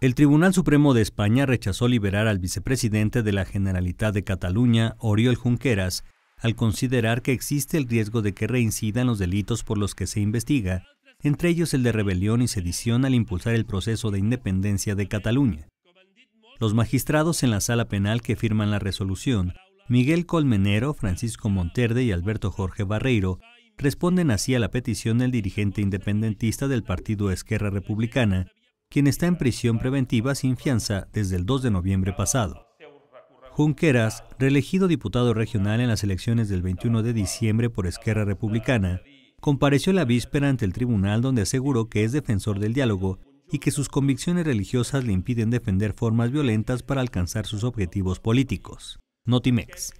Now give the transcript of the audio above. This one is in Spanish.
El Tribunal Supremo de España rechazó liberar al vicepresidente de la Generalitat de Cataluña, Oriol Junqueras, al considerar que existe el riesgo de que reincidan los delitos por los que se investiga, entre ellos el de rebelión y sedición al impulsar el proceso de independencia de Cataluña. Los magistrados en la sala penal que firman la resolución, Miguel Colmenero, Francisco Monterde y Alberto Jorge Barreiro, responden así a la petición del dirigente independentista del partido Esquerra Republicana, quien está en prisión preventiva sin fianza desde el 2 de noviembre pasado. Junqueras, reelegido diputado regional en las elecciones del 21 de diciembre por Esquerra Republicana, compareció la víspera ante el tribunal donde aseguró que es defensor del diálogo y que sus convicciones religiosas le impiden defender formas violentas para alcanzar sus objetivos políticos. Notimex.